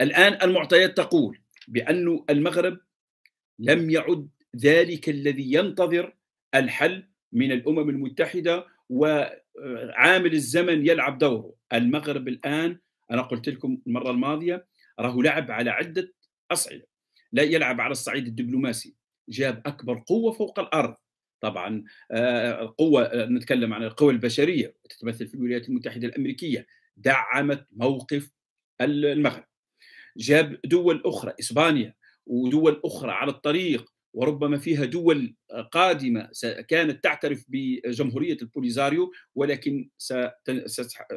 الآن المعطيات تقول بأن المغرب لم يعد ذلك الذي ينتظر الحل من الأمم المتحدة وعامل الزمن يلعب دوره المغرب الآن أنا قلت لكم المرة الماضية راه لعب على عدة أصعدة لا يلعب على الصعيد الدبلوماسي جاب أكبر قوة فوق الأرض طبعا القوة آه، آه، نتكلم عن القوى البشرية تتمثل في الولايات المتحدة الأمريكية دعمت موقف المغرب جاب دول أخرى إسبانيا ودول أخرى على الطريق وربما فيها دول قادمة كانت تعترف بجمهورية البوليزاريو ولكن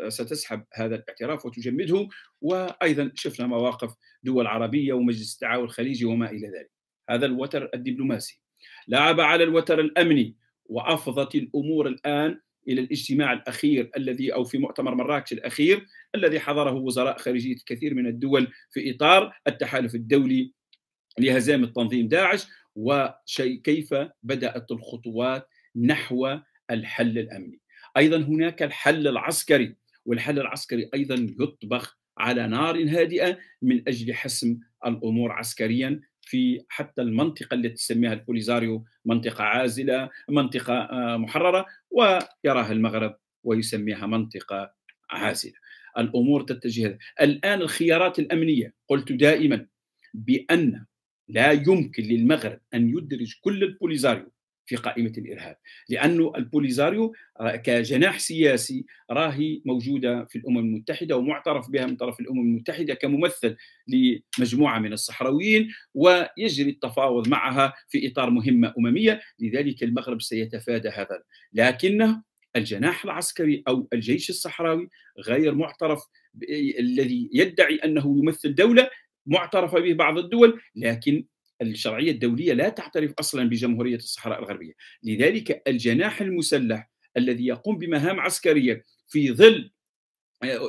ستسحب هذا الاعتراف وتجمده وأيضا شفنا مواقف دول عربية ومجلس التعاون الخليجي وما إلى ذلك هذا الوتر الدبلوماسي لعب على الوتر الأمني وأفضت الأمور الآن الى الاجتماع الاخير الذي او في مؤتمر مراكش الاخير الذي حضره وزراء خارجيه الكثير من الدول في اطار التحالف الدولي لهزام التنظيم داعش وكيف بدات الخطوات نحو الحل الامني. ايضا هناك الحل العسكري والحل العسكري ايضا يطبخ على نار هادئه من اجل حسم الامور عسكريا في حتى المنطقة التي تسميها البوليزاريو منطقة عازلة منطقة آه، محررة ويراها المغرب ويسميها منطقة عازلة الأمور تتجه الآن الخيارات الأمنية قلت دائما بأن لا يمكن للمغرب أن يدرج كل البوليزاريو في قائمة الإرهاب لأن البوليزاريو آه، كجناح سياسي راهي موجودة في الأمم المتحدة ومعترف بها من طرف الأمم المتحدة كممثل لمجموعة من الصحراويين ويجري التفاوض معها في إطار مهمة أممية لذلك المغرب سيتفادى هذا لكنه الجناح العسكري أو الجيش الصحراوي غير معترف الذي يدعي أنه يمثل دولة معترف به بعض الدول لكن الشرعية الدولية لا تعترف أصلا بجمهورية الصحراء الغربية لذلك الجناح المسلح الذي يقوم بمهام عسكرية في ظل آه، آه،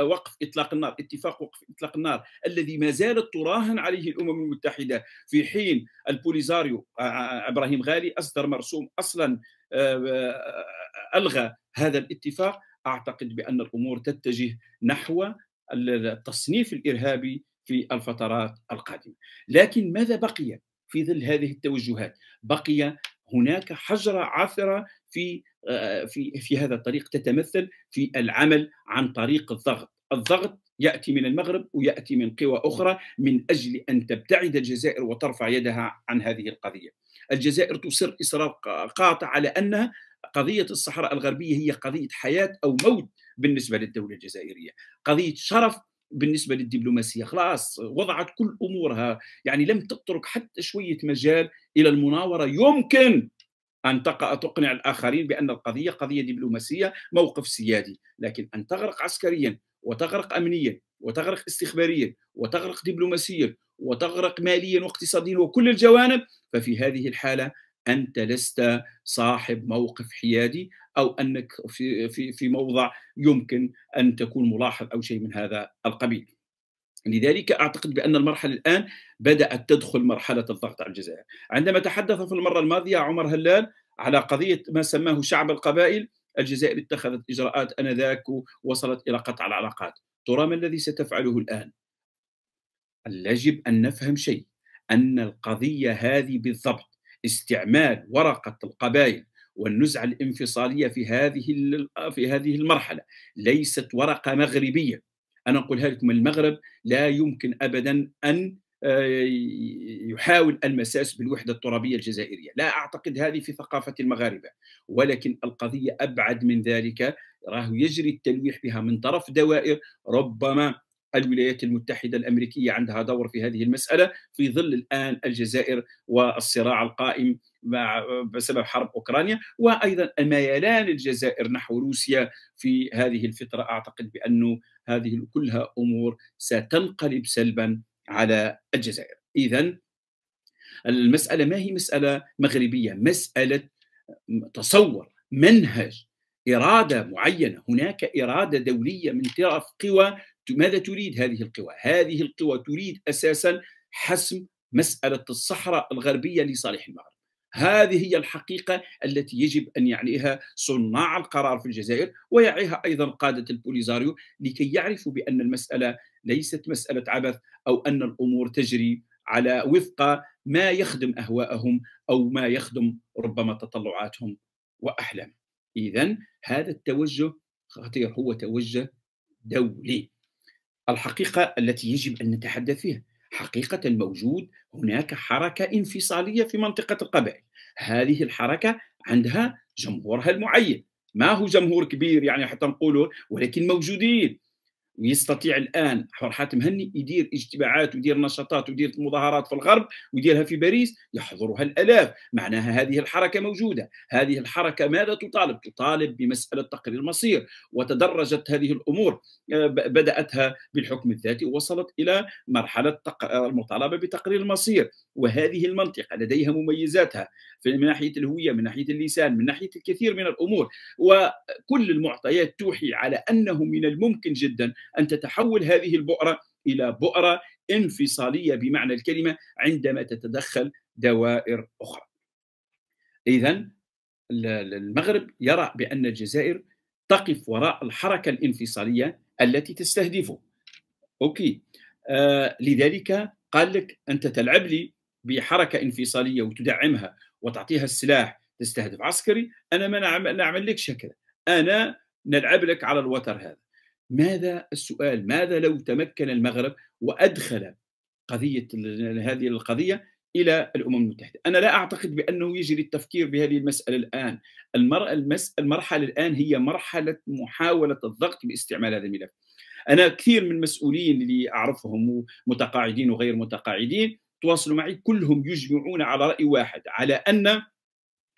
آه، وقف اطلاق النار اتفاق وقف اطلاق النار الذي ما زالت تراهن عليه الامم المتحده في حين البوليزاريو ابراهيم غالي اصدر مرسوم اصلا الغى هذا الاتفاق اعتقد بان الامور تتجه نحو التصنيف الارهابي في الفترات القادمه لكن ماذا بقي في ظل هذه التوجهات بقي هناك حجره عثره في آه، في في هذا الطريق تتمثل في العمل عن طريق الضغط الضغط ياتي من المغرب وياتي من قوى اخرى من اجل ان تبتعد الجزائر وترفع يدها عن هذه القضيه. الجزائر تصر اصرار قاطع على ان قضيه الصحراء الغربيه هي قضيه حياه او موت بالنسبه للدوله الجزائريه، قضيه شرف بالنسبه للدبلوماسيه خلاص وضعت كل امورها يعني لم تترك حتى شويه مجال الى المناوره يمكن ان تقع تقنع الاخرين بان القضيه قضيه دبلوماسيه موقف سيادي لكن ان تغرق عسكريا وتغرق امنيا وتغرق استخباريا وتغرق دبلوماسيا وتغرق ماليا واقتصاديا وكل الجوانب ففي هذه الحاله انت لست صاحب موقف حيادي او انك في في في موضع يمكن ان تكون ملاحظ او شيء من هذا القبيل. لذلك اعتقد بان المرحله الان بدات تدخل مرحله الضغط على الجزائر. عندما تحدث في المره الماضيه عمر هلال على قضيه ما سماه شعب القبائل الجزائر اتخذت اجراءات انذاك ووصلت الى قطع العلاقات. ترى ما الذي ستفعله الان؟ يجب ان نفهم شيء ان القضيه هذه بالضبط استعمال ورقه القبائل والنزعه الانفصاليه في هذه في هذه المرحله ليست ورقه مغربيه انا اقولها لكم المغرب لا يمكن ابدا ان آه، يحاول المساس بالوحده الترابيه الجزائريه، لا اعتقد هذه في ثقافه المغاربه، ولكن القضيه ابعد من ذلك، راه يجري التلويح بها من طرف دوائر ربما الولايات المتحدة الأمريكية عندها دور في هذه المسألة في ظل الآن الجزائر والصراع القائم مع بسبب حرب أوكرانيا وأيضا الميلان الجزائر نحو روسيا في هذه الفترة أعتقد بأنه هذه كلها أمور ستنقلب سلبا على الجزائر إذا المسألة ما هي مسألة مغربية مسألة تصور منهج إرادة معينة هناك إرادة دولية من طرف قوى ماذا تريد هذه القوى؟ هذه القوى تريد اساسا حسم مساله الصحراء الغربيه لصالح المغرب. هذه هي الحقيقه التي يجب ان يعنيها صناع القرار في الجزائر ويعيها ايضا قاده البوليزاريو لكي يعرفوا بان المساله ليست مساله عبث او ان الامور تجري على وفق ما يخدم اهواءهم او ما يخدم ربما تطلعاتهم واحلامهم. اذا هذا التوجه خطير هو توجه دولي الحقيقه التي يجب ان نتحدث فيها حقيقه الموجود هناك حركه انفصاليه في منطقه القبائل هذه الحركه عندها جمهورها المعين ما هو جمهور كبير يعني حتى نقوله ولكن موجودين ويستطيع الان حور حاتم هني يدير اجتماعات ويدير نشاطات ويدير مظاهرات في الغرب ويديرها في باريس يحضرها الالاف معناها هذه الحركه موجوده هذه الحركه ماذا تطالب تطالب بمساله تقرير المصير وتدرجت هذه الامور آه، بداتها بالحكم الذاتي ووصلت الى مرحله المطالبه بتقرير المصير وهذه المنطقه لديها مميزاتها من ناحيه الهويه من ناحيه اللسان من ناحيه الكثير من الامور وكل المعطيات توحي على انه من الممكن جدا ان تتحول هذه البؤره الى بؤره انفصاليه بمعنى الكلمه عندما تتدخل دوائر اخرى. اذا المغرب يرى بان الجزائر تقف وراء الحركه الانفصاليه التي تستهدفه. اوكي آه لذلك قال لك انت تلعب لي بحركه انفصاليه وتدعمها وتعطيها السلاح تستهدف عسكري انا ما نعم- نعمل لكش هكذا انا نلعب لك على الوتر هذا ماذا السؤال ماذا لو تمكن المغرب وأدخل قضية هذه القضية إلى الأمم المتحدة أنا لا أعتقد بأنه يجري التفكير بهذه المسألة الآن المرحلة الآن هي مرحلة محاولة الضغط باستعمال هذا الملف أنا كثير من المسؤولين اللي أعرفهم متقاعدين وغير متقاعدين تواصلوا معي كلهم يجمعون على رأي واحد على أن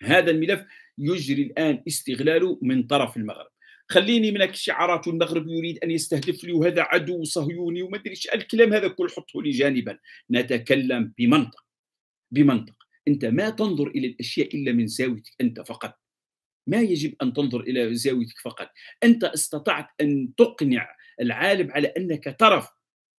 هذا الملف يجري الآن استغلاله من طرف المغرب خليني من الشعارات والمغرب يريد ان يستهدف لي وهذا عدو صهيوني وما ادري الكلام هذا كله حطه لي جانبا نتكلم بمنطق بمنطق انت ما تنظر الى الاشياء الا من زاويتك انت فقط ما يجب ان تنظر الى زاويتك فقط انت استطعت ان تقنع العالم على انك طرف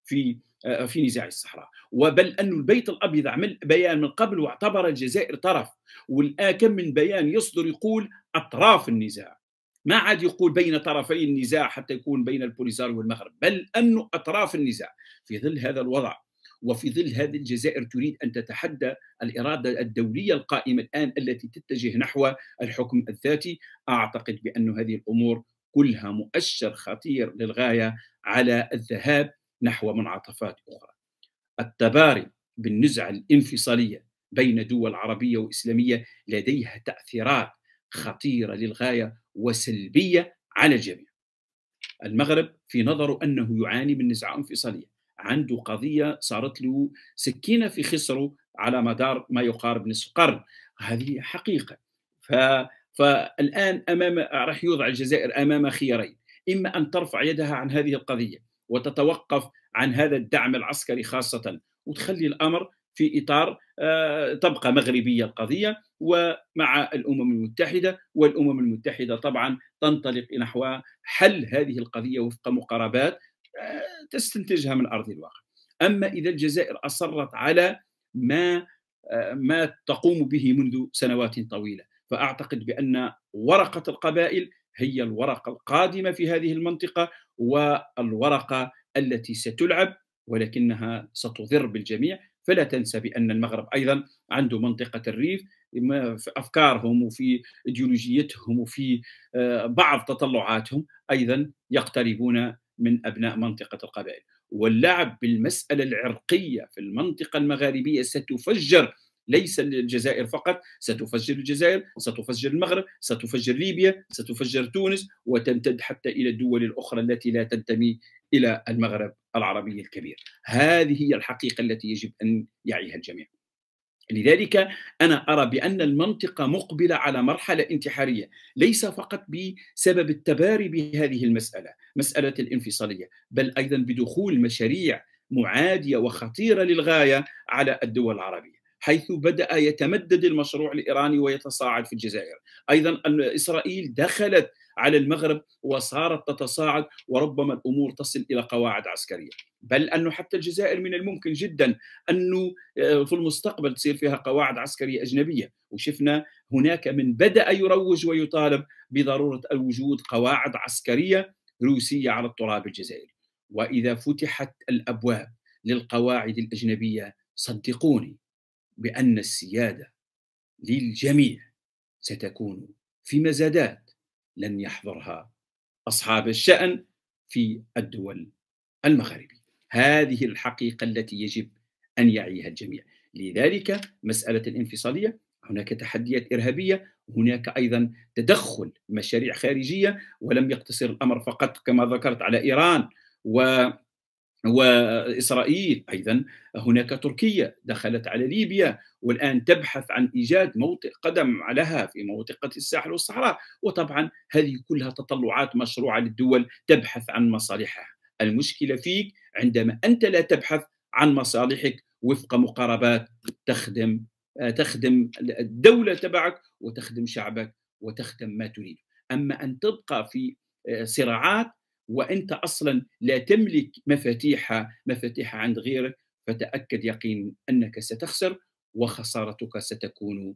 في آه، في نزاع الصحراء وبل أن البيت الأبيض عمل بيان من قبل واعتبر الجزائر طرف والآن كم من بيان يصدر يقول أطراف النزاع ما عاد يقول بين طرفي النزاع حتى يكون بين البوليساريو والمغرب بل أن أطراف النزاع في ظل هذا الوضع وفي ظل هذه الجزائر تريد أن تتحدى الإرادة الدولية القائمة الآن التي تتجه نحو الحكم الذاتي أعتقد بأن هذه الأمور كلها مؤشر خطير للغاية على الذهاب نحو منعطفات أخرى التباري بالنزعة الانفصالية بين دول عربية وإسلامية لديها تأثيرات خطيرة للغاية وسلبيه على الجميع. المغرب في نظره انه يعاني من نزعه انفصاليه، عنده قضيه صارت له سكينه في خصره على مدار ما يقارب نصف قرن، هذه حقيقه. ف... فالان امام راح يوضع الجزائر امام خيارين، اما ان ترفع يدها عن هذه القضيه وتتوقف عن هذا الدعم العسكري خاصه وتخلي الامر في اطار تبقى آه، مغربيه القضيه ومع الامم المتحده والامم المتحده طبعا تنطلق نحو حل هذه القضيه وفق مقاربات آه، تستنتجها من ارض الواقع. اما اذا الجزائر اصرت على ما آه، ما تقوم به منذ سنوات طويله، فاعتقد بان ورقه القبائل هي الورقه القادمه في هذه المنطقه والورقه التي ستلعب ولكنها ستضر بالجميع فلا تنسى بأن المغرب أيضا عنده منطقة الريف في أفكارهم وفي إيديولوجيتهم وفي آه، بعض تطلعاتهم أيضا يقتربون من أبناء منطقة القبائل واللعب بالمسألة العرقية في المنطقة المغاربية ستفجر ليس الجزائر فقط ستفجر الجزائر ستفجر المغرب ستفجر ليبيا ستفجر تونس وتمتد حتى إلى الدول الأخرى التي لا تنتمي إلى المغرب العربي الكبير هذه هي الحقيقة التي يجب أن يعيها الجميع لذلك أنا أرى بأن المنطقة مقبلة على مرحلة انتحارية ليس فقط بسبب التباري بهذه المسألة مسألة الانفصالية بل أيضا بدخول مشاريع معادية وخطيرة للغاية على الدول العربية حيث بدأ يتمدد المشروع الإيراني ويتصاعد في الجزائر أيضا إسرائيل دخلت على المغرب وصارت تتصاعد وربما الامور تصل الى قواعد عسكريه بل انه حتى الجزائر من الممكن جدا انه آه، في المستقبل تصير فيها قواعد عسكريه اجنبيه وشفنا هناك من بدا يروج ويطالب بضروره وجود قواعد عسكريه روسيه على التراب الجزائري واذا فتحت الابواب للقواعد الاجنبيه صدقوني بان السياده للجميع ستكون في مزادات لن يحضرها أصحاب الشأن في الدول المغاربية هذه الحقيقة التي يجب أن يعيها الجميع لذلك مسألة الانفصالية هناك تحديات إرهابية هناك أيضا تدخل مشاريع خارجية ولم يقتصر الأمر فقط كما ذكرت على إيران و واسرائيل ايضا هناك تركيا دخلت على ليبيا والان تبحث عن ايجاد موطئ قدم لها في منطقه الساحل والصحراء وطبعا هذه كلها تطلعات مشروعه للدول تبحث عن مصالحها المشكله فيك عندما انت لا تبحث عن مصالحك وفق مقاربات تخدم تخدم الدوله تبعك وتخدم شعبك وتخدم ما تريد اما ان تبقى في صراعات وانت اصلا لا تملك مفاتيح مفاتيح عند غيرك فتاكد يقين انك ستخسر وخسارتك ستكون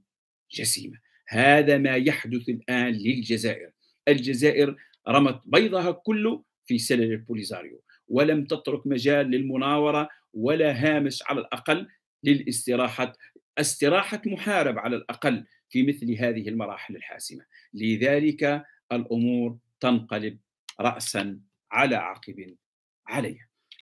جسيمه هذا ما يحدث الان للجزائر الجزائر رمت بيضها كله في سلل البوليزاريو ولم تترك مجال للمناوره ولا هامش على الاقل للاستراحه استراحه محارب على الاقل في مثل هذه المراحل الحاسمه لذلك الامور تنقلب رأسا على عقب عليه